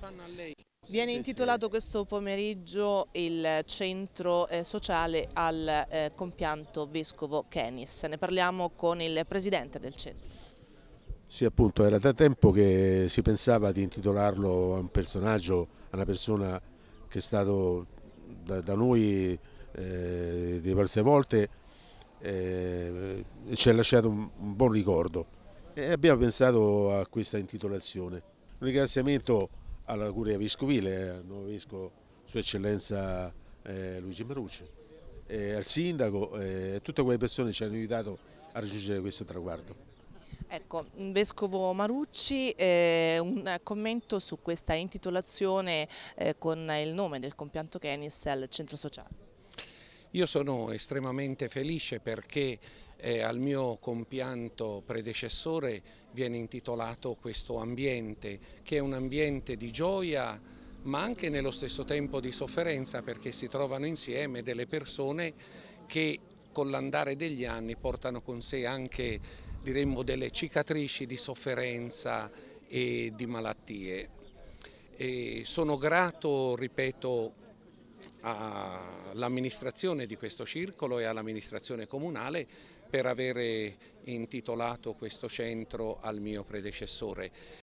fanno a lei. Viene intitolato questo pomeriggio il centro eh, sociale al eh, compianto vescovo Kenis. Ne parliamo con il presidente del centro. Sì, appunto, era da tempo che si pensava di intitolarlo a un personaggio, a una persona che è stato da, da noi eh, diverse volte eh, ci ha lasciato un, un buon ricordo e abbiamo pensato a questa intitolazione. Un ringraziamento alla curia vescovile, al nuovo vescovo Sua Eccellenza eh, Luigi Marucci, eh, al sindaco e eh, tutte quelle persone ci hanno aiutato a raggiungere questo traguardo. Ecco, Vescovo Marucci, eh, un commento su questa intitolazione eh, con il nome del compianto Kenis al centro sociale. Io sono estremamente felice perché e al mio compianto predecessore viene intitolato questo ambiente, che è un ambiente di gioia ma anche nello stesso tempo di sofferenza perché si trovano insieme delle persone che con l'andare degli anni portano con sé anche diremmo delle cicatrici di sofferenza e di malattie. E sono grato, ripeto, all'amministrazione di questo circolo e all'amministrazione comunale per avere intitolato questo centro al mio predecessore.